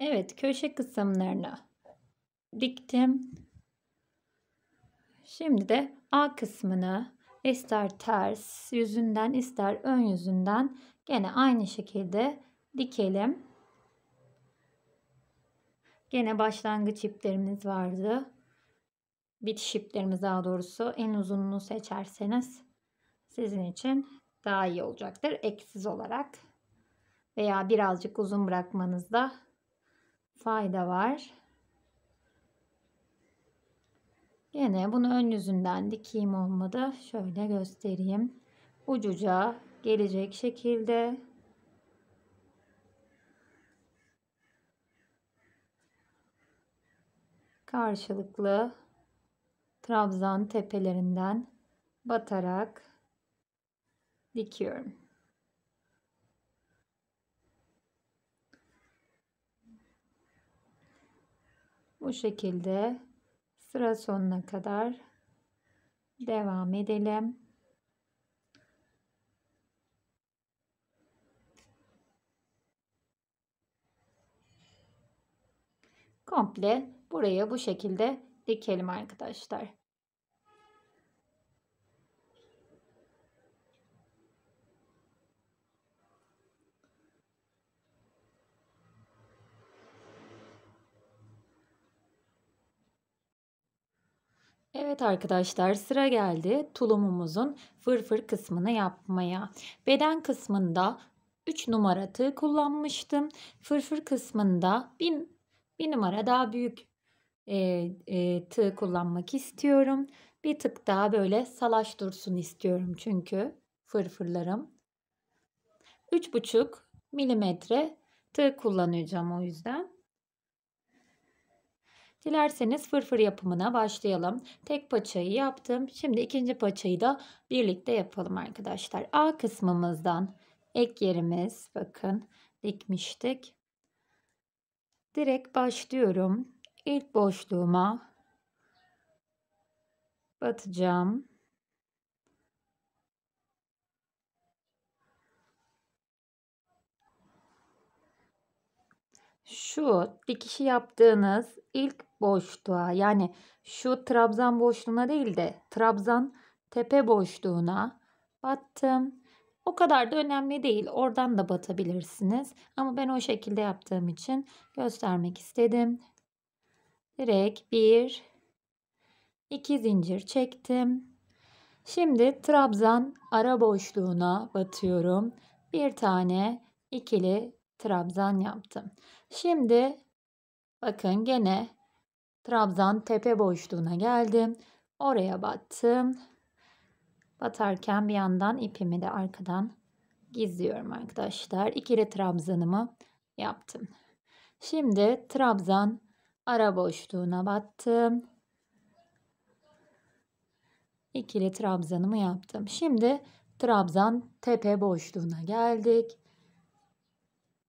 Evet köşe kısımlarını diktim. Şimdi de A kısmını ister ters yüzünden ister ön yüzünden gene aynı şekilde dikelim. Gene başlangıç iplerimiz vardı. Bitiş iplerimiz daha doğrusu en uzununu seçerseniz sizin için daha iyi olacaktır. Eksiz olarak veya birazcık uzun bırakmanız da fayda var. Yine bunu ön yüzünden dikeyim olmadı. Şöyle göstereyim. Ucuca gelecek şekilde karşılıklı Trabzan tepelerinden batarak dikiyorum. Bu şekilde sıra sonuna kadar devam edelim. Komple buraya bu şekilde dikelim arkadaşlar. Evet arkadaşlar sıra geldi tulumumuzun fırfır kısmını yapmaya. Beden kısmında 3 numara tığ kullanmıştım. Fırfır kısmında 1, numara daha büyük e, e, tığ kullanmak istiyorum. Bir tık daha böyle salaş dursun istiyorum çünkü fırfırlarım. 3,5 milimetre tığ kullanacağım o yüzden. Dilerseniz fırfır yapımına başlayalım. Tek paçayı yaptım. Şimdi ikinci paçayı da birlikte yapalım arkadaşlar. A kısmımızdan ek yerimiz bakın dikmiştik. Direkt başlıyorum. İlk boşluğuma batacağım. şu dikişi yaptığınız ilk boşluğa yani şu trabzan boşluğuna değil de trabzan tepe boşluğuna battım. O kadar da önemli değil. Oradan da batabilirsiniz. Ama ben o şekilde yaptığım için göstermek istedim. Direkt bir iki zincir çektim. Şimdi trabzan ara boşluğuna batıyorum. Bir tane ikili trabzan yaptım. Şimdi bakın gene trabzan tepe boşluğuna geldim. Oraya battım. Batarken bir yandan ipimi de arkadan gizliyorum arkadaşlar. İkili trabzanımı yaptım. Şimdi trabzan ara boşluğuna battım. İkili trabzanımı yaptım. Şimdi trabzan tepe boşluğuna geldik.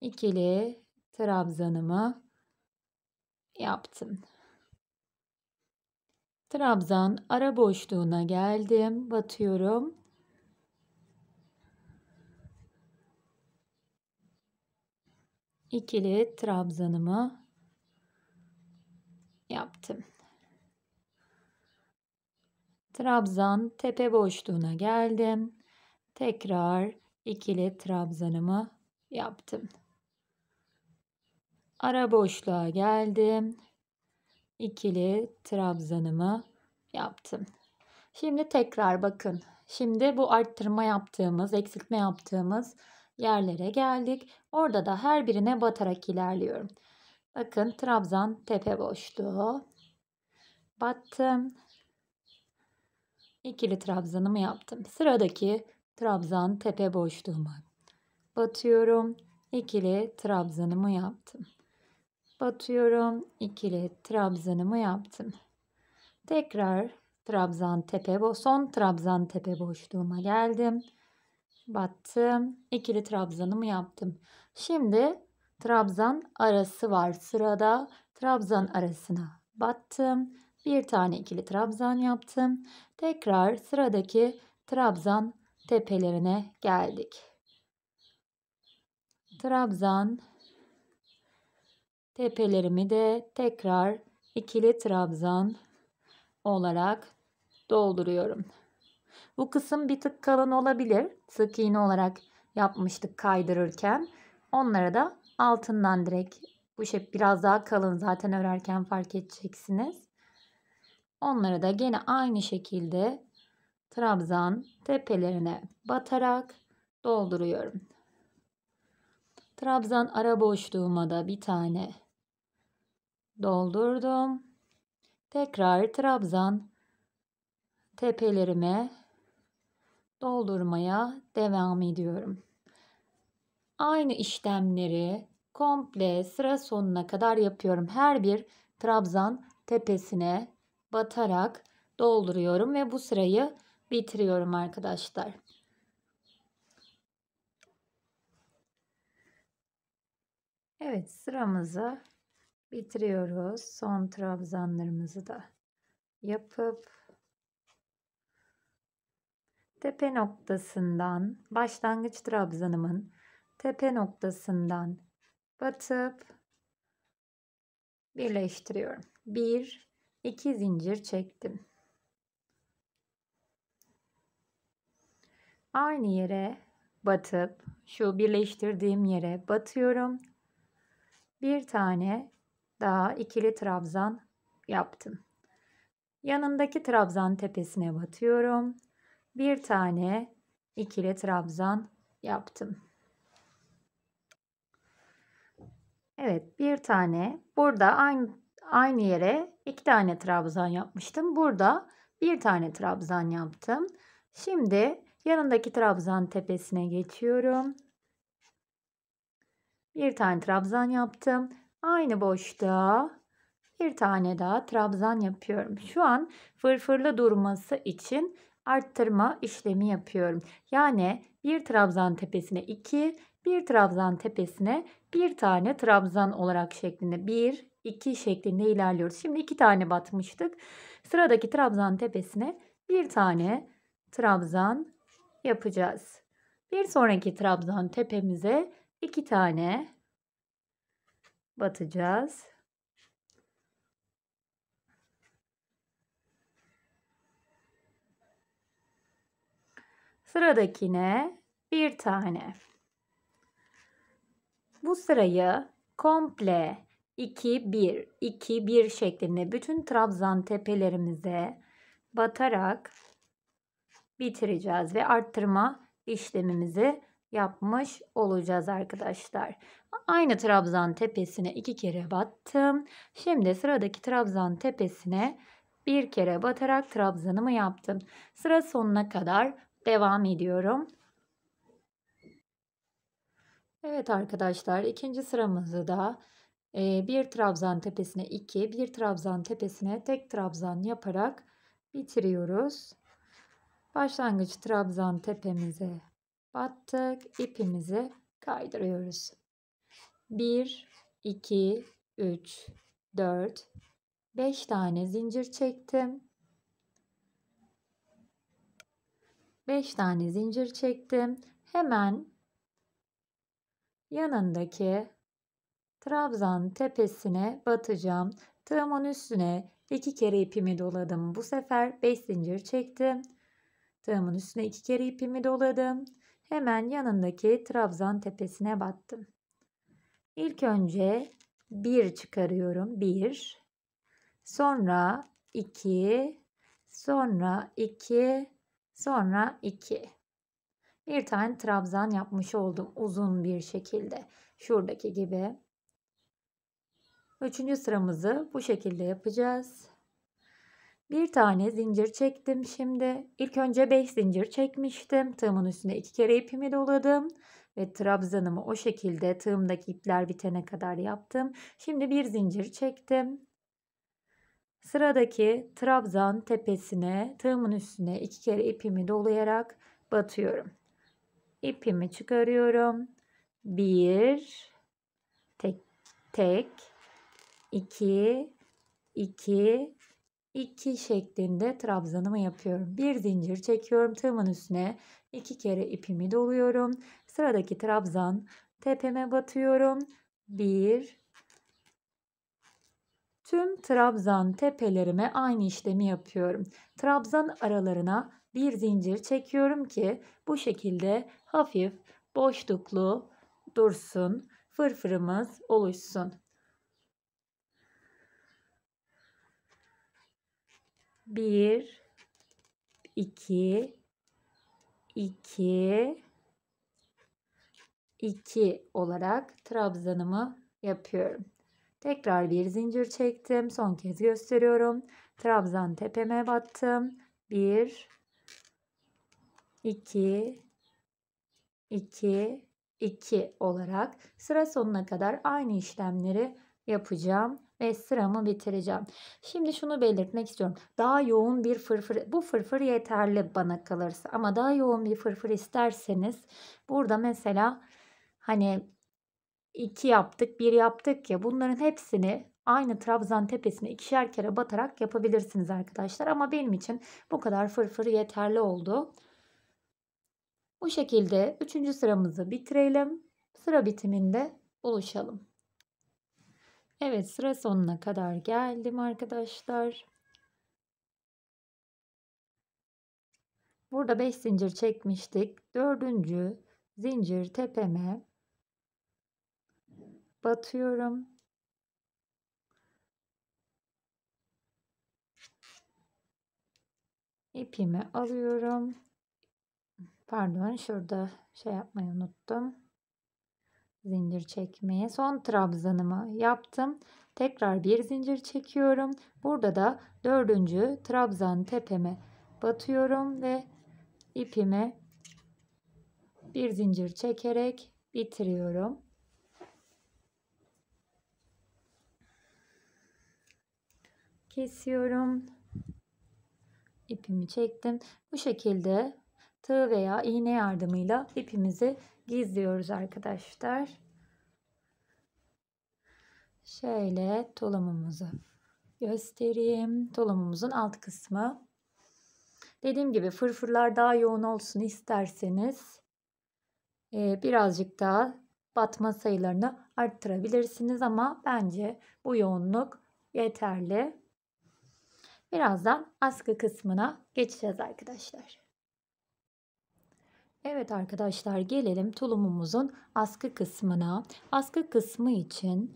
İkili trabzanımı yaptım. Trabzan ara boşluğuna geldim. Batıyorum. İkili trabzanımı yaptım. Trabzan tepe boşluğuna geldim. Tekrar ikili trabzanımı yaptım. Ara boşluğa geldim. İkili trabzanımı yaptım. Şimdi tekrar bakın. Şimdi bu arttırma yaptığımız, eksiltme yaptığımız yerlere geldik. Orada da her birine batarak ilerliyorum. Bakın trabzan tepe boşluğu. Battım. İkili trabzanımı yaptım. Sıradaki trabzan tepe boşluğuma batıyorum. İkili trabzanımı yaptım batıyorum. İkili trabzanımı yaptım. Tekrar trabzan tepe son trabzan tepe boşluğuma geldim. Battım. İkili trabzanımı yaptım. Şimdi trabzan arası var sırada. Trabzan arasına battım. Bir tane ikili trabzan yaptım. Tekrar sıradaki trabzan tepelerine geldik. Trabzan Tepelerimi de tekrar ikili trabzan olarak dolduruyorum. Bu kısım bir tık kalın olabilir. Sık iğne olarak yapmıştık kaydırırken. Onlara da altından direkt bu şey biraz daha kalın zaten örerken fark edeceksiniz. Onlara da gene aynı şekilde trabzan tepelerine batarak dolduruyorum. Trabzan ara boşluğuma da bir tane doldurdum. Tekrar trabzan tepelerime doldurmaya devam ediyorum. Aynı işlemleri komple sıra sonuna kadar yapıyorum. Her bir trabzan tepesine batarak dolduruyorum ve bu sırayı bitiriyorum arkadaşlar. Evet sıramızı bitiriyoruz. Son trabzanlarımızı da yapıp tepe noktasından başlangıç trabzanımın tepe noktasından batıp birleştiriyorum. 1 bir, 2 zincir çektim. Aynı yere batıp şu birleştirdiğim yere batıyorum. Bir tane daha ikili trabzan yaptım. Yanındaki trabzan tepesine batıyorum. Bir tane ikili trabzan yaptım. Evet bir tane burada aynı, aynı yere iki tane trabzan yapmıştım. Burada bir tane trabzan yaptım. Şimdi yanındaki trabzan tepesine geçiyorum. Bir tane trabzan yaptım. Aynı boşluğa bir tane daha trabzan yapıyorum. Şu an fırfırlı durması için arttırma işlemi yapıyorum. Yani bir trabzan tepesine 2, bir trabzan tepesine bir tane trabzan olarak şeklinde 1, 2 şeklinde ilerliyoruz. Şimdi iki tane batmıştık. Sıradaki trabzan tepesine bir tane trabzan yapacağız. Bir sonraki trabzan tepemize iki tane batacağız. Sıradakine bir tane. Bu sırayı komple 2 1 2 1 şeklinde bütün Trabzan tepelerimize batarak bitireceğiz ve arttırma işlemimizi yapmış olacağız arkadaşlar. Aynı trabzan tepesine iki kere battım. Şimdi sıradaki trabzan tepesine bir kere batarak trabzanımı yaptım. Sıra sonuna kadar devam ediyorum. Evet arkadaşlar ikinci sıramızı da e, bir trabzan tepesine iki, bir trabzan tepesine tek trabzan yaparak bitiriyoruz. Başlangıç trabzan tepemize battık. ipimizi kaydırıyoruz. 1, 2, 3, 4, 5 tane zincir çektim. 5 tane zincir çektim. Hemen yanındaki trabzan tepesine batacağım. Tığımın üstüne 2 kere ipimi doladım. Bu sefer 5 zincir çektim. Tığımın üstüne 2 kere ipimi doladım. Hemen yanındaki Trabzan tepesine battım. İlk önce 1 çıkarıyorum. 1. Sonra 2. Sonra 2. Sonra 2. Bir tane trabzan yapmış oldum uzun bir şekilde. Şuradaki gibi. Üçüncü sıramızı bu şekilde yapacağız. Bir tane zincir çektim şimdi. İlk önce 5 zincir çekmiştim. Tığımın üstüne iki kere ipimi doladım ve trabzanımı o şekilde tığımdaki ipler bitene kadar yaptım. Şimdi bir zincir çektim. Sıradaki trabzan tepesine tığımın üstüne iki kere ipimi dolayarak batıyorum. İpimi çıkarıyorum. Bir tek tek iki iki 2 şeklinde trabzanımı yapıyorum. Bir zincir çekiyorum tığımın üstüne. 2 kere ipimi doluyorum. Sıradaki trabzan tepeme batıyorum. 1 Tüm trabzan tepelerime aynı işlemi yapıyorum. Trabzan aralarına bir zincir çekiyorum ki bu şekilde hafif boşluklu dursun. Fırfırımız oluşsun. Bir, iki, iki, iki olarak trabzanımı yapıyorum. Tekrar bir zincir çektim. Son kez gösteriyorum. Trabzan tepeme battım. Bir, iki, iki, iki olarak sıra sonuna kadar aynı işlemleri yapacağım ve sıramı bitireceğim. Şimdi şunu belirtmek istiyorum. Daha yoğun bir fırfır, bu fırfır yeterli bana kalırsa ama daha yoğun bir fırfır isterseniz burada mesela hani iki yaptık, bir yaptık ya bunların hepsini aynı trabzan tepesine ikişer kere batarak yapabilirsiniz arkadaşlar. Ama benim için bu kadar fırfır yeterli oldu. Bu şekilde 3. sıramızı bitirelim. Sıra bitiminde buluşalım. Evet sıra sonuna kadar geldim arkadaşlar. Burada 5 zincir çekmiştik. 4. zincir tepeme batıyorum. İpimi alıyorum. Pardon şurada şey yapmayı unuttum zincir çekmeye son trabzanımı yaptım. Tekrar bir zincir çekiyorum. Burada da dördüncü trabzan tepeme batıyorum ve ipimi bir zincir çekerek bitiriyorum. Kesiyorum. İpimi çektim. Bu şekilde tığ veya iğne yardımıyla ipimizi gizliyoruz arkadaşlar. Şöyle tulumumuzu göstereyim. Tulumumuzun alt kısmı. Dediğim gibi fırfırlar daha yoğun olsun isterseniz e, birazcık daha batma sayılarını arttırabilirsiniz ama bence bu yoğunluk yeterli. Birazdan askı kısmına geçeceğiz arkadaşlar. Evet arkadaşlar gelelim tulumumuzun askı kısmına. Askı kısmı için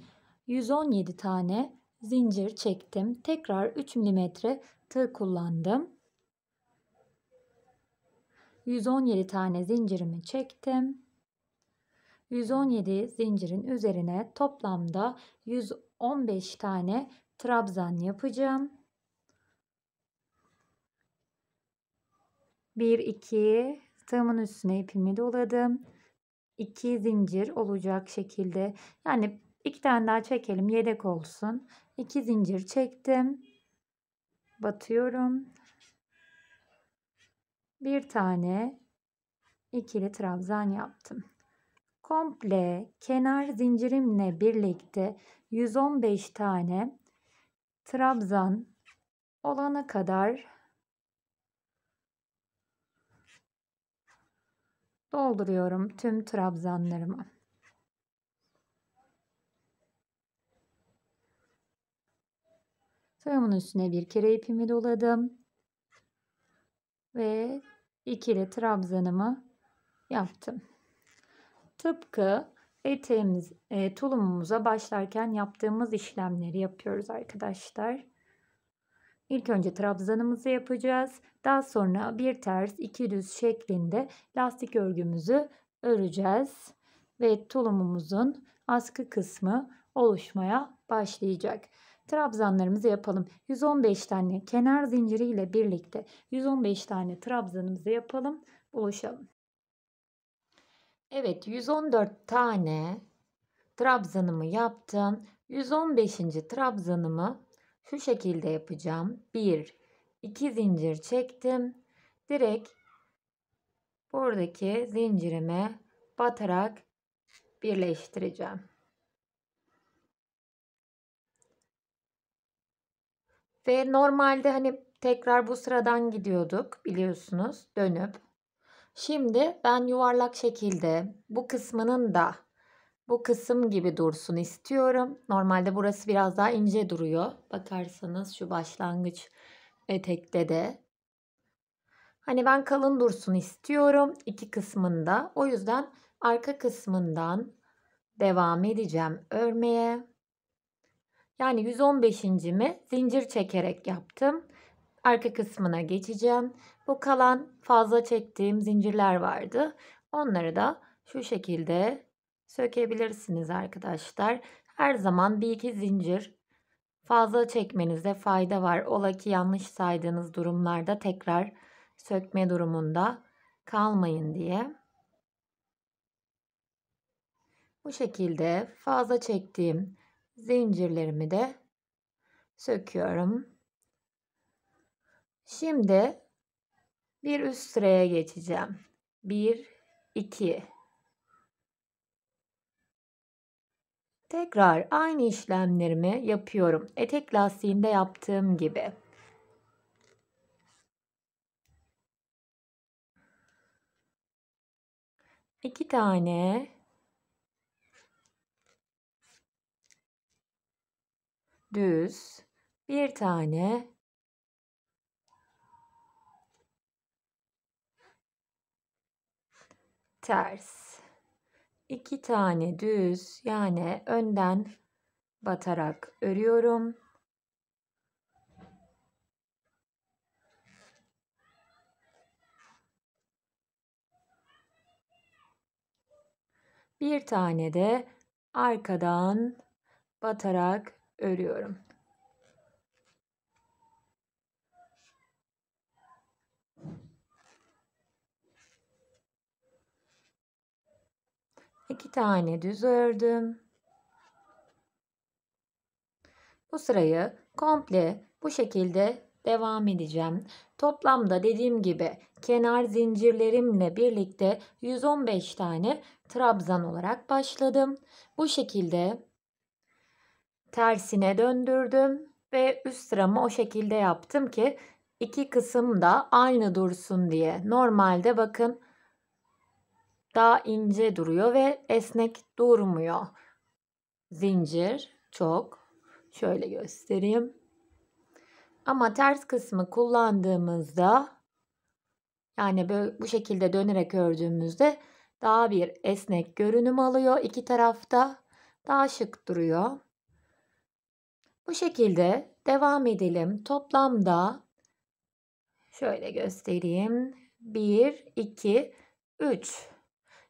117 tane zincir çektim. Tekrar 3 mm tığ kullandım. 117 tane zincirimi çektim. 117 zincirin üzerine toplamda 115 tane trabzan yapacağım. 1 2 tığımın üstüne ipimi doladım. 2 zincir olacak şekilde yani iki tane daha çekelim yedek olsun. 2 zincir çektim. Batıyorum. Bir tane ikili trabzan yaptım. Komple kenar zincirimle birlikte 115 tane trabzan olana kadar dolduruyorum tüm trabzanlarımı. Tığımın üstüne bir kere ipimi doladım. Ve ikili trabzanımı yaptım. Tıpkı eteğimiz, e, tulumumuza başlarken yaptığımız işlemleri yapıyoruz arkadaşlar. İlk önce trabzanımızı yapacağız. Daha sonra bir ters iki düz şeklinde lastik örgümüzü öreceğiz. Ve tulumumuzun askı kısmı oluşmaya başlayacak. Trabzanlarımızı yapalım. 115 tane kenar zinciri ile birlikte 115 tane trabzanımızı yapalım. Buluşalım. Evet 114 tane trabzanımı yaptım. 115. trabzanımı şu şekilde yapacağım. 1 2 zincir çektim. Direkt buradaki zincirime batarak birleştireceğim. Ve normalde hani tekrar bu sıradan gidiyorduk biliyorsunuz dönüp. Şimdi ben yuvarlak şekilde bu kısmının da bu kısım gibi dursun istiyorum. Normalde burası biraz daha ince duruyor. Bakarsanız şu başlangıç etekte de. Hani ben kalın dursun istiyorum iki kısmında. O yüzden arka kısmından devam edeceğim örmeye. Yani 115. mi zincir çekerek yaptım. Arka kısmına geçeceğim. Bu kalan fazla çektiğim zincirler vardı. Onları da şu şekilde sökebilirsiniz arkadaşlar. Her zaman bir iki zincir fazla çekmenizde fayda var. Ola ki yanlış saydığınız durumlarda tekrar sökme durumunda kalmayın diye. Bu şekilde fazla çektiğim zincirlerimi de söküyorum. Şimdi bir üst sıraya geçeceğim. 1 2 Tekrar aynı işlemlerimi yapıyorum. Etek lastiğinde yaptığım gibi. İki tane düz, bir tane ters. 2 tane düz yani önden batarak örüyorum. Bir tane de arkadan batarak örüyorum. 2 tane düz ördüm. Bu sırayı komple bu şekilde devam edeceğim. Toplamda dediğim gibi kenar zincirlerimle birlikte 115 tane trabzan olarak başladım. Bu şekilde tersine döndürdüm ve üst sıramı o şekilde yaptım ki iki kısım da aynı dursun diye. Normalde bakın daha ince duruyor ve esnek durmuyor. Zincir çok. Şöyle göstereyim. Ama ters kısmı kullandığımızda yani böyle bu şekilde dönerek ördüğümüzde daha bir esnek görünüm alıyor iki tarafta. Daha şık duruyor. Bu şekilde devam edelim. Toplamda şöyle göstereyim. 1, 2, 3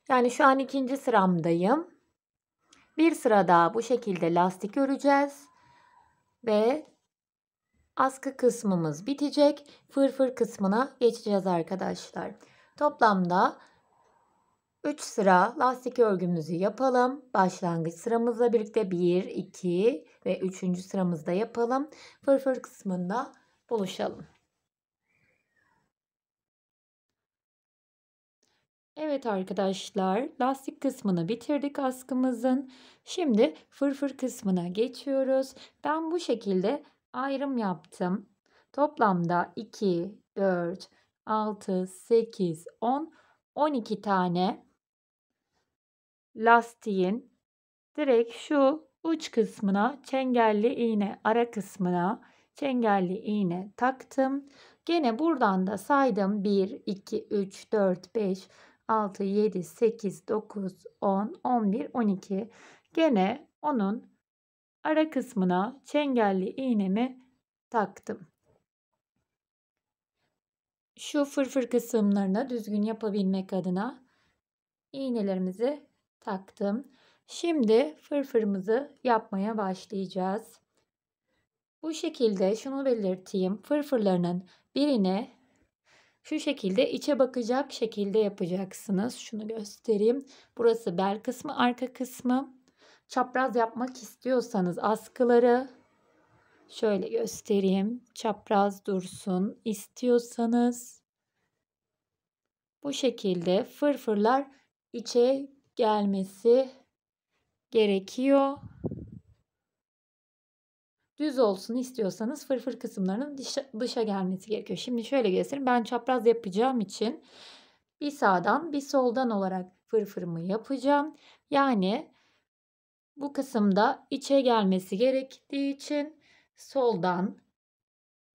yani şu an ikinci sıramdayım. Bir sıra daha bu şekilde lastik öreceğiz. Ve askı kısmımız bitecek. Fırfır kısmına geçeceğiz arkadaşlar. Toplamda 3 sıra lastik örgümüzü yapalım. Başlangıç sıramızla birlikte 1, 2 ve 3. sıramızda yapalım. Fırfır kısmında buluşalım. Evet arkadaşlar lastik kısmını bitirdik askımızın. Şimdi fırfır kısmına geçiyoruz. Ben bu şekilde ayrım yaptım. Toplamda 2, 4, 6, 8, 10, 12 tane lastiğin direkt şu uç kısmına çengelli iğne ara kısmına çengelli iğne taktım. Gene buradan da saydım 1, 2, 3, 4, 5, 6, 7, 8, 9, 10, 11, 12. Gene onun ara kısmına çengelli iğnemi taktım. Şu fırfır kısımlarını düzgün yapabilmek adına iğnelerimizi taktım. Şimdi fırfırımızı yapmaya başlayacağız. Bu şekilde şunu belirteyim. Fırfırlarının birine şu şekilde içe bakacak şekilde yapacaksınız. Şunu göstereyim. Burası bel kısmı, arka kısmı. Çapraz yapmak istiyorsanız askıları şöyle göstereyim. Çapraz dursun istiyorsanız. Bu şekilde fırfırlar içe gelmesi gerekiyor düz olsun istiyorsanız fırfır kısımlarının dışa, dışa gelmesi gerekiyor. Şimdi şöyle göstereyim. Ben çapraz yapacağım için bir sağdan bir soldan olarak fırfırımı yapacağım. Yani bu kısımda içe gelmesi gerektiği için soldan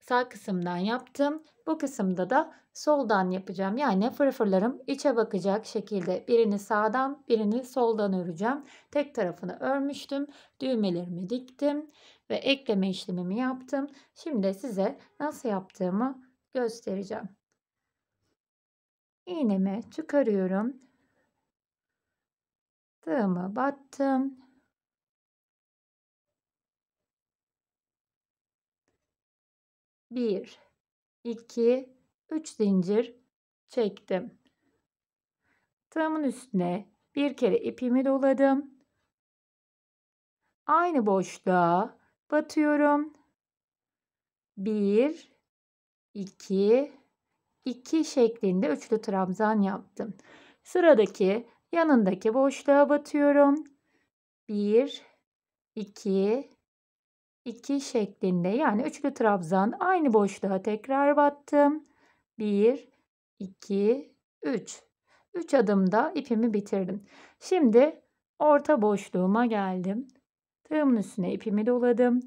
sağ kısımdan yaptım. Bu kısımda da soldan yapacağım. Yani fırfırlarım içe bakacak şekilde birini sağdan birini soldan öreceğim. Tek tarafını örmüştüm. Düğmelerimi diktim ve ekleme işlemimi yaptım. Şimdi size nasıl yaptığımı göstereceğim. İğnemi çıkarıyorum. Tığımı battım. Bir, iki, üç zincir çektim. Tığımın üstüne bir kere ipimi doladım. Aynı boşluğa batıyorum. 1 2 2 şeklinde üçlü trabzan yaptım. Sıradaki yanındaki boşluğa batıyorum. 1 2 2 şeklinde yani üçlü trabzan aynı boşluğa tekrar battım. 1 2 3 3 adımda ipimi bitirdim. Şimdi orta boşluğuma geldim. Tığımın üstüne ipimi doladım.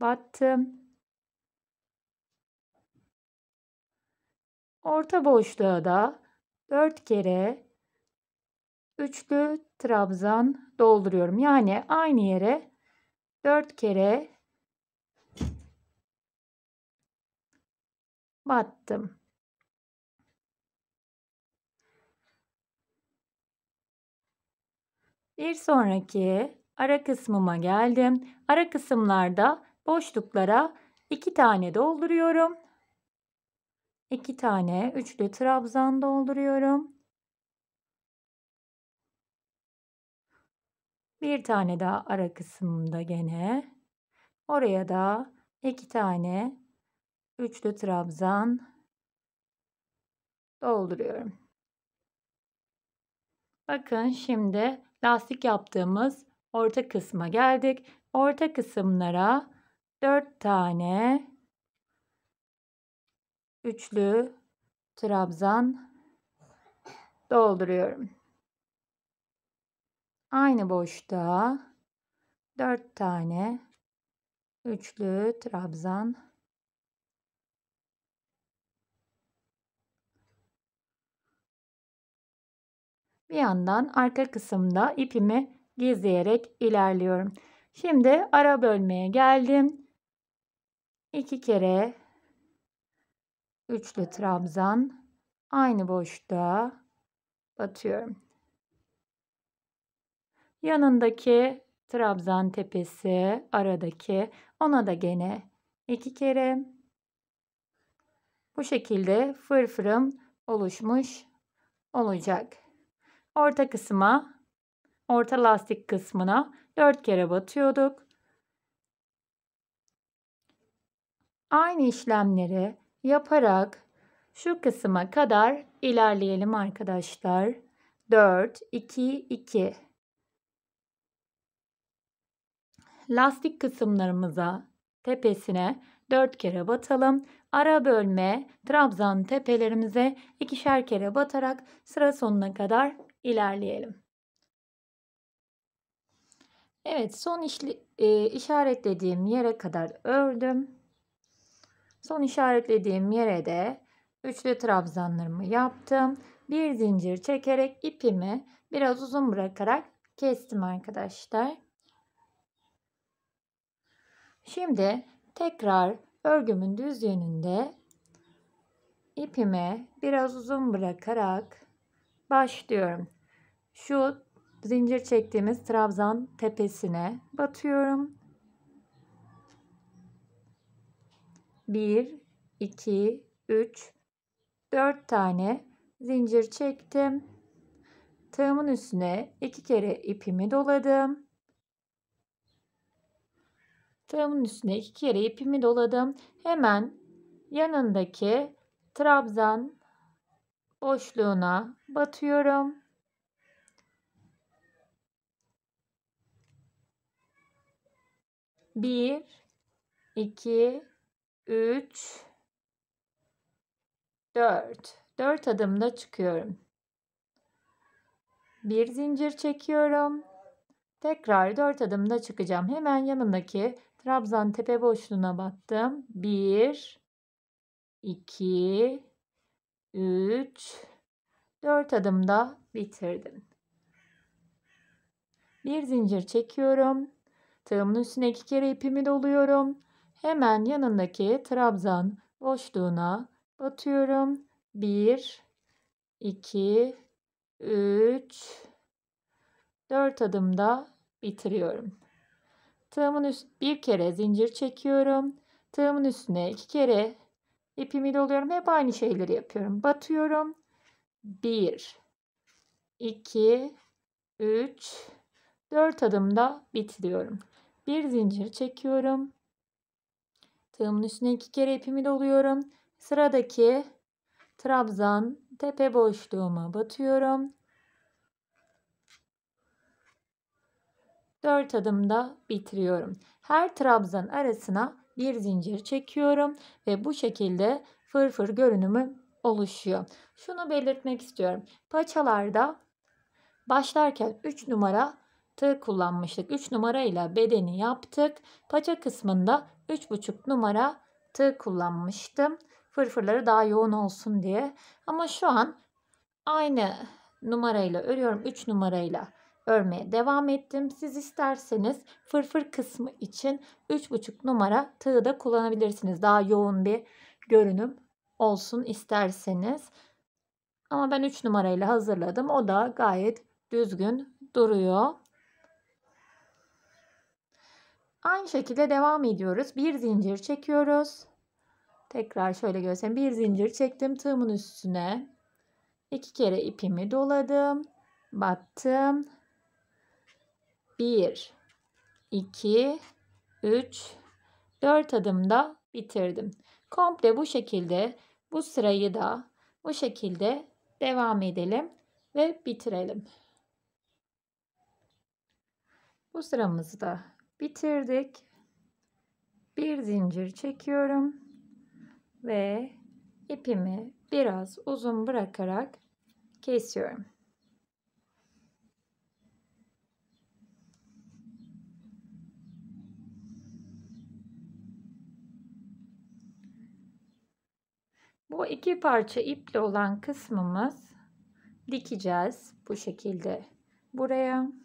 Battım. Orta boşluğa da 4 kere üçlü trabzan dolduruyorum. Yani aynı yere 4 kere battım. Bir sonraki ara kısmıma geldim. Ara kısımlarda boşluklara 2 tane dolduruyorum. 2 tane üçlü trabzan dolduruyorum. Bir tane daha ara kısımda gene. Oraya da 2 tane üçlü trabzan dolduruyorum. Bakın şimdi lastik yaptığımız orta kısma geldik. Orta kısımlara 4 tane üçlü trabzan dolduruyorum. Aynı boşta 4 tane üçlü trabzan Bir yandan arka kısımda ipimi gizleyerek ilerliyorum. Şimdi ara bölmeye geldim. 2 kere üçlü trabzan aynı boşluğa batıyorum. Yanındaki trabzan tepesi aradaki ona da gene iki kere bu şekilde fırfırım oluşmuş olacak. Orta kısma orta lastik kısmına 4 kere batıyorduk. Aynı işlemleri yaparak şu kısma kadar ilerleyelim arkadaşlar. 4, 2, 2. Lastik kısımlarımıza tepesine 4 kere batalım. Ara bölme trabzan tepelerimize ikişer kere batarak sıra sonuna kadar ilerleyelim. Evet son işli, e, işaretlediğim yere kadar ördüm. Son işaretlediğim yere de üçlü trabzanlarımı yaptım. Bir zincir çekerek ipimi biraz uzun bırakarak kestim arkadaşlar. Şimdi tekrar örgümün düz yönünde ipime biraz uzun bırakarak başlıyorum. Şu zincir çektiğimiz trabzan tepesine batıyorum. 1 2 3 4 tane zincir çektim. Tığımın üstüne iki kere ipimi doladım. Tığımın üstüne iki kere ipimi doladım. Hemen yanındaki trabzan boşluğuna batıyorum. 1 2 3 4 4 adımda çıkıyorum. Bir zincir çekiyorum. Tekrar 4 adımda çıkacağım. Hemen yanındaki trabzan tepe boşluğuna battım. 1 2 3 4 adımda bitirdim. Bir zincir çekiyorum. Tığımın üstüne iki kere ipimi doluyorum. Hemen yanındaki trabzan boşluğuna batıyorum. 1, 2, 3, 4 adımda bitiriyorum. Tığımın üst bir kere zincir çekiyorum. Tığımın üstüne iki kere ipimi doluyorum. Hep aynı şeyleri yapıyorum. Batıyorum. 1, 2, 3, 4 adımda bitiriyorum. Bir zincir çekiyorum. Tığımın üstüne iki kere ipimi doluyorum. Sıradaki trabzan tepe boşluğuma batıyorum. Dört adımda bitiriyorum. Her trabzan arasına bir zincir çekiyorum ve bu şekilde fırfır görünümü oluşuyor. Şunu belirtmek istiyorum. Paçalarda başlarken 3 numara tığ kullanmıştık. 3 numarayla bedeni yaptık. Paça kısmında 3,5 numara tığ kullanmıştım. Fırfırları daha yoğun olsun diye. Ama şu an aynı numarayla örüyorum. 3 numarayla örmeye devam ettim. Siz isterseniz fırfır kısmı için 3,5 numara tığı da kullanabilirsiniz. Daha yoğun bir görünüm olsun isterseniz. Ama ben 3 numarayla hazırladım. O da gayet düzgün duruyor. Aynı şekilde devam ediyoruz. Bir zincir çekiyoruz. Tekrar şöyle göstereyim. Bir zincir çektim tığımın üstüne. İki kere ipimi doladım. Battım. Bir, iki, üç, dört adımda bitirdim. Komple bu şekilde bu sırayı da bu şekilde devam edelim ve bitirelim. Bu sıramızı da bitirdik. Bir zincir çekiyorum ve ipimi biraz uzun bırakarak kesiyorum. Bu iki parça iple olan kısmımız dikeceğiz bu şekilde buraya.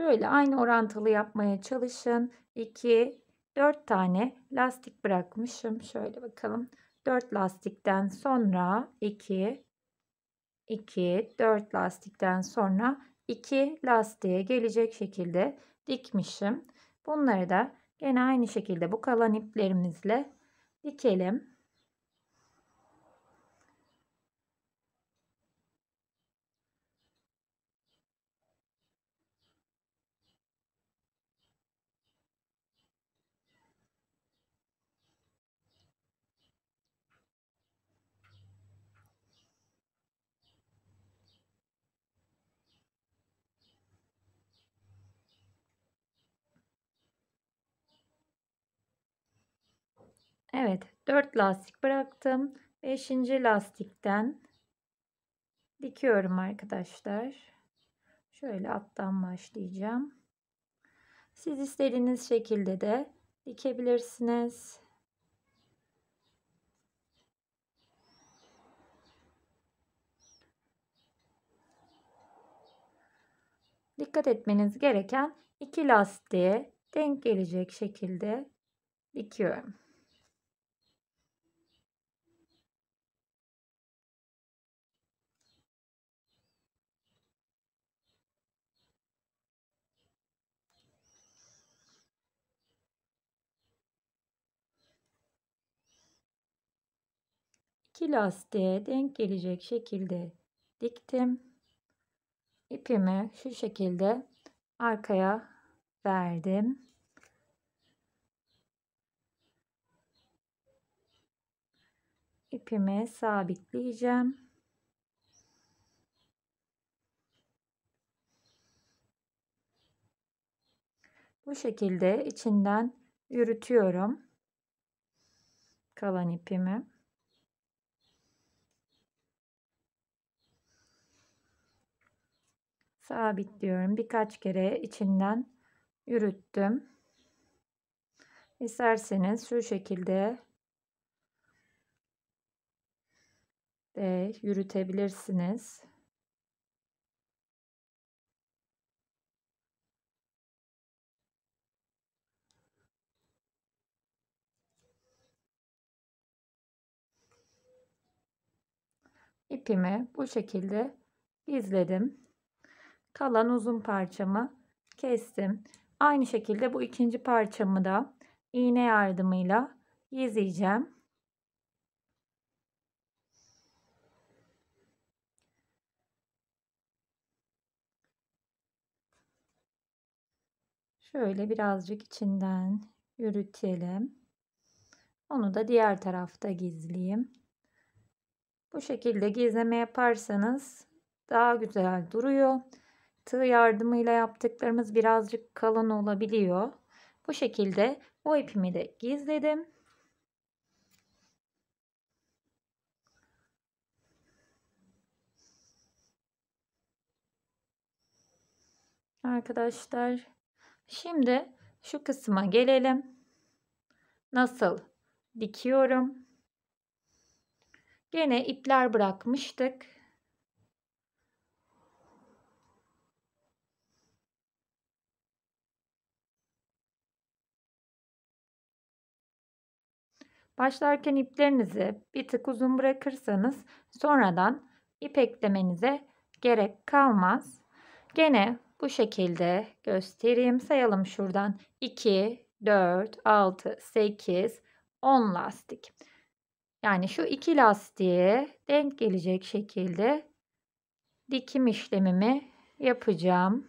Şöyle aynı orantılı yapmaya çalışın. 2, 4 tane lastik bırakmışım. Şöyle bakalım. 4 lastikten sonra 2, 2, 4 lastikten sonra 2 lastiğe gelecek şekilde dikmişim. Bunları da gene aynı şekilde bu kalan iplerimizle dikelim. Evet 4 lastik bıraktım. 5. lastikten dikiyorum arkadaşlar. Şöyle alttan başlayacağım. Siz istediğiniz şekilde de dikebilirsiniz. Dikkat etmeniz gereken iki lastiğe denk gelecek şekilde dikiyorum. iki lastiğe denk gelecek şekilde diktim. İpimi şu şekilde arkaya verdim. ipimi sabitleyeceğim. Bu şekilde içinden yürütüyorum kalan ipimi. sabitliyorum. Birkaç kere içinden yürüttüm. İsterseniz şu şekilde de yürütebilirsiniz. İpimi bu şekilde gizledim kalan uzun parçamı kestim. Aynı şekilde bu ikinci parçamı da iğne yardımıyla yezeceğim. Şöyle birazcık içinden yürütelim. Onu da diğer tarafta gizleyeyim. Bu şekilde gizleme yaparsanız daha güzel duruyor yaptığı yardımıyla yaptıklarımız birazcık kalın olabiliyor. Bu şekilde o ipimi de gizledim. Arkadaşlar şimdi şu kısma gelelim. Nasıl dikiyorum? Gene ipler bırakmıştık. Başlarken iplerinizi bir tık uzun bırakırsanız sonradan ip eklemenize gerek kalmaz. Gene bu şekilde göstereyim. Sayalım şuradan 2, 4, 6, 8, 10 lastik. Yani şu iki lastiğe denk gelecek şekilde dikim işlemimi yapacağım.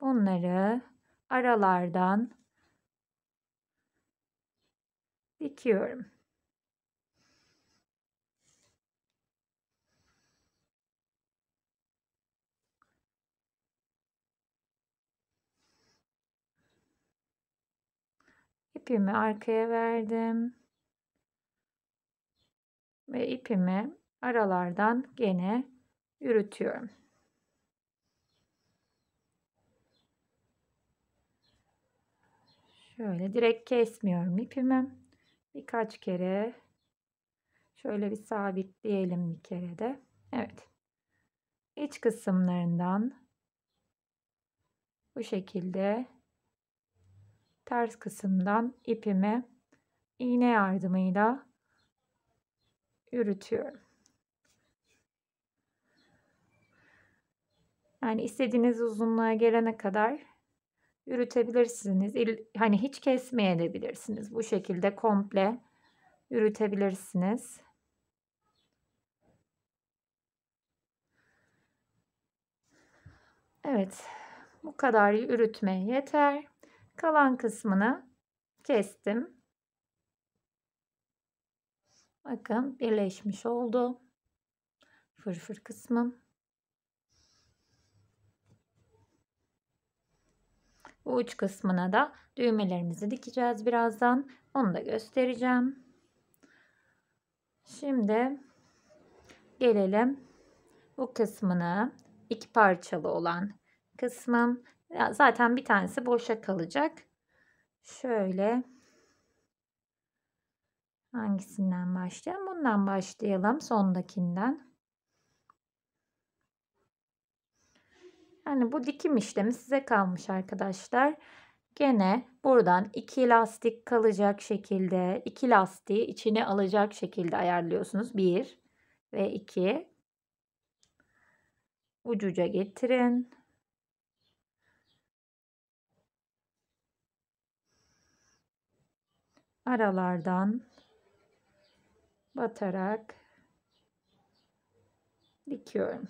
Bunları aralardan dikiyorum. İpimi arkaya verdim. Ve ipimi aralardan gene yürütüyorum. Şöyle direkt kesmiyorum ipimi birkaç kere şöyle bir sabitleyelim bir kere de. Evet. iç kısımlarından bu şekilde ters kısımdan ipimi iğne yardımıyla yürütüyorum. Yani istediğiniz uzunluğa gelene kadar yürütebilirsiniz. İl, hani hiç kesmeye de bilirsiniz Bu şekilde komple yürütebilirsiniz. Evet. Bu kadar yürütme yeter. Kalan kısmını kestim. Bakın birleşmiş oldu. Fırfır kısmım. Bu uç kısmına da düğmelerimizi dikeceğiz birazdan. Onu da göstereceğim. Şimdi gelelim bu kısmına. iki parçalı olan kısmım. Zaten bir tanesi boşa kalacak. Şöyle hangisinden başlayalım? Bundan başlayalım. Sondakinden. Yani bu dikim işlemi size kalmış arkadaşlar. Gene buradan iki lastik kalacak şekilde, iki lastiği içine alacak şekilde ayarlıyorsunuz. Bir ve iki. Ucuca getirin. Aralardan batarak dikiyorum.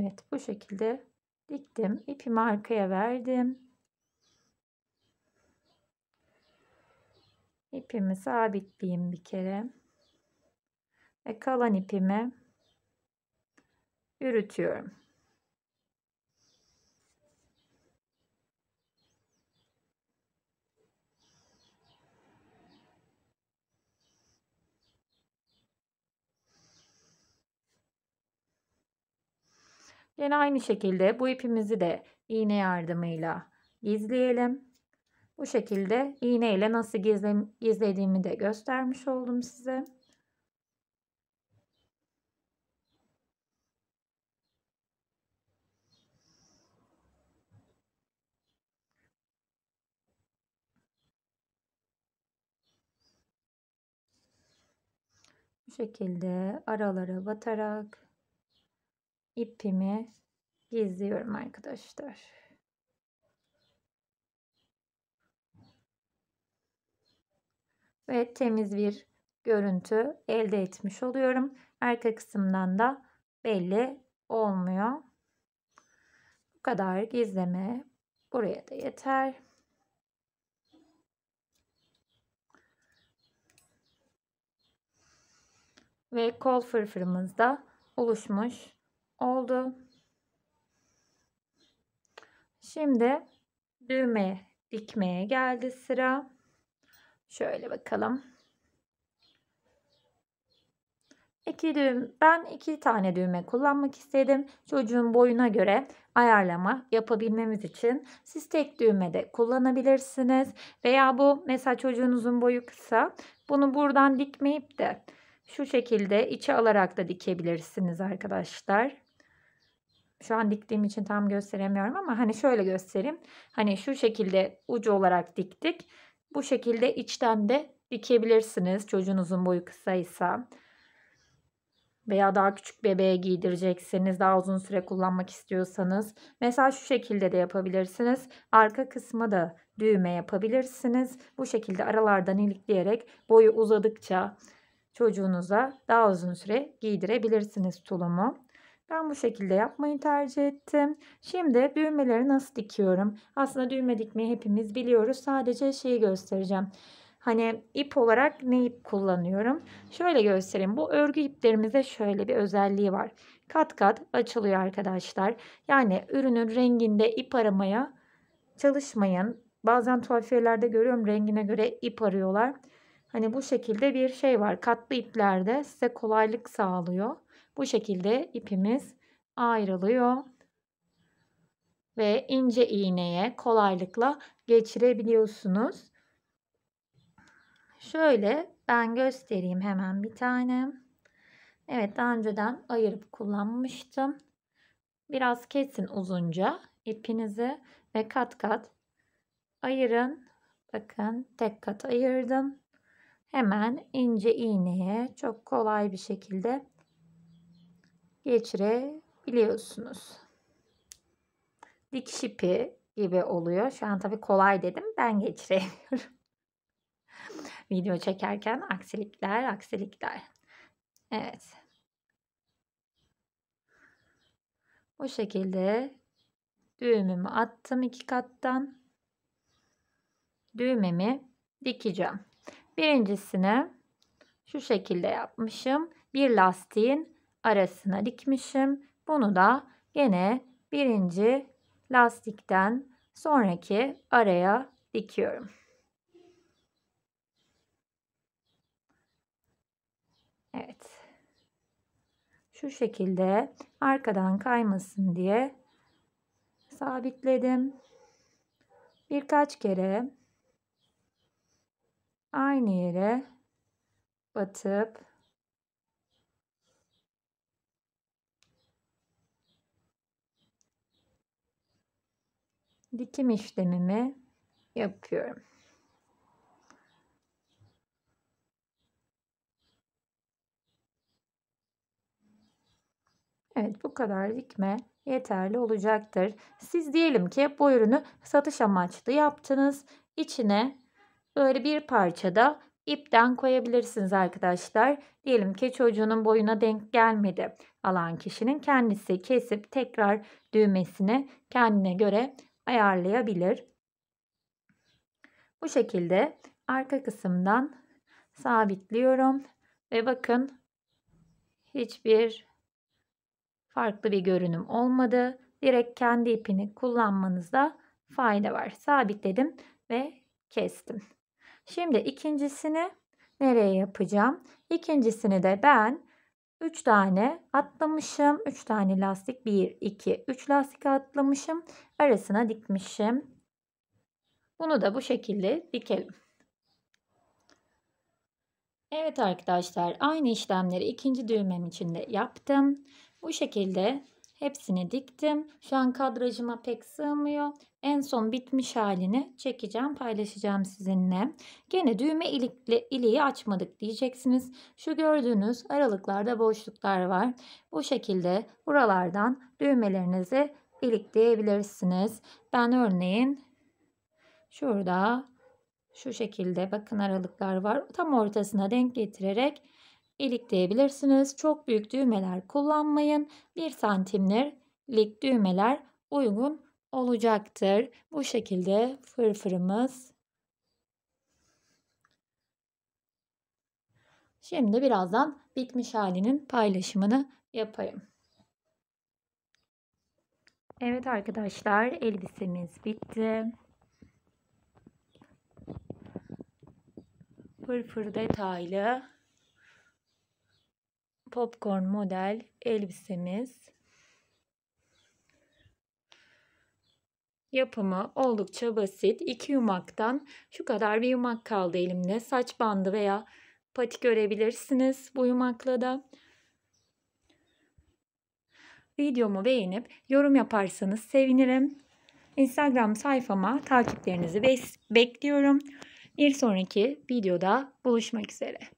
Evet bu şekilde diktim. İpimi arkaya verdim. İpimi sabitleyeyim bir kere. Ve kalan ipimi yürütüyorum. Yine aynı şekilde bu ipimizi de iğne yardımıyla gizleyelim. Bu şekilde iğne ile nasıl gizle, gizlediğimi de göstermiş oldum size. Bu şekilde aralara batarak ipimi gizliyorum arkadaşlar. Ve temiz bir görüntü elde etmiş oluyorum. Arka kısımdan da belli olmuyor. Bu kadar gizleme buraya da yeter. Ve kol fırfırımız da oluşmuş oldu. Şimdi düğme dikmeye geldi sıra. Şöyle bakalım. İki düğüm, ben iki tane düğme kullanmak istedim. Çocuğun boyuna göre ayarlama yapabilmemiz için siz tek düğme de kullanabilirsiniz. Veya bu mesela çocuğunuzun boyu kısa. Bunu buradan dikmeyip de şu şekilde içe alarak da dikebilirsiniz arkadaşlar şu an diktiğim için tam gösteremiyorum ama hani şöyle göstereyim. Hani şu şekilde ucu olarak diktik. Bu şekilde içten de dikebilirsiniz çocuğunuzun boyu kısaysa. Veya daha küçük bebeğe giydirecekseniz, daha uzun süre kullanmak istiyorsanız. Mesela şu şekilde de yapabilirsiniz. Arka kısma da düğme yapabilirsiniz. Bu şekilde aralardan ilikleyerek boyu uzadıkça çocuğunuza daha uzun süre giydirebilirsiniz tulumu. Ben bu şekilde yapmayı tercih ettim. Şimdi düğmeleri nasıl dikiyorum? Aslında düğme dikmeyi hepimiz biliyoruz. Sadece şeyi göstereceğim. Hani ip olarak ne ip kullanıyorum? Şöyle göstereyim. Bu örgü iplerimize şöyle bir özelliği var. Kat kat açılıyor arkadaşlar. Yani ürünün renginde ip aramaya çalışmayın. Bazen tuhafiyelerde görüyorum rengine göre ip arıyorlar. Hani bu şekilde bir şey var. Katlı iplerde size kolaylık sağlıyor. Bu şekilde ipimiz ayrılıyor ve ince iğneye kolaylıkla geçirebiliyorsunuz. Şöyle ben göstereyim hemen bir tane. Evet daha önceden ayırıp kullanmıştım. Biraz kesin uzunca ipinizi ve kat kat ayırın. Bakın tek kat ayırdım. Hemen ince iğneye çok kolay bir şekilde geçirebiliyorsunuz. Dikiş ipi gibi oluyor. Şu an tabii kolay dedim. Ben geçiremiyorum. Video çekerken aksilikler, aksilikler. Evet. Bu şekilde düğümümü attım iki kattan. Düğmemi dikeceğim. Birincisini şu şekilde yapmışım. Bir lastiğin arasına dikmişim. Bunu da gene birinci lastikten sonraki araya dikiyorum. Evet. Şu şekilde arkadan kaymasın diye sabitledim. Birkaç kere aynı yere batıp dikim işlemimi yapıyorum. Evet bu kadar dikme yeterli olacaktır. Siz diyelim ki bu ürünü satış amaçlı yaptınız. İçine böyle bir parça da ipten koyabilirsiniz arkadaşlar. Diyelim ki çocuğunun boyuna denk gelmedi. Alan kişinin kendisi kesip tekrar düğmesini kendine göre ayarlayabilir. Bu şekilde arka kısımdan sabitliyorum ve bakın hiçbir farklı bir görünüm olmadı. Direkt kendi ipini kullanmanızda fayda var. Sabitledim ve kestim. Şimdi ikincisini nereye yapacağım? İkincisini de ben 3 tane atlamışım. 3 tane lastik. 1, 2, 3 lastik atlamışım. Arasına dikmişim. Bunu da bu şekilde dikelim. Evet arkadaşlar aynı işlemleri ikinci düğmem için de yaptım. Bu şekilde hepsini diktim. Şu an kadrajıma pek sığmıyor en son bitmiş halini çekeceğim paylaşacağım sizinle. Gene düğme ilikli iliği açmadık diyeceksiniz. Şu gördüğünüz aralıklarda boşluklar var. Bu şekilde buralardan düğmelerinizi ilikleyebilirsiniz. Ben örneğin şurada şu şekilde bakın aralıklar var. Tam ortasına denk getirerek ilikleyebilirsiniz. Çok büyük düğmeler kullanmayın. 1 santimlik düğmeler uygun olacaktır. Bu şekilde fırfırımız. Şimdi birazdan bitmiş halinin paylaşımını yaparım. Evet arkadaşlar elbisemiz bitti. Fırfır detaylı popcorn model elbisemiz. Yapımı oldukça basit. 2 yumaktan şu kadar bir yumak kaldı elimde. Saç bandı veya patik örebilirsiniz bu yumakla da. Videomu beğenip yorum yaparsanız sevinirim. Instagram sayfama takiplerinizi bekliyorum. Bir sonraki videoda buluşmak üzere.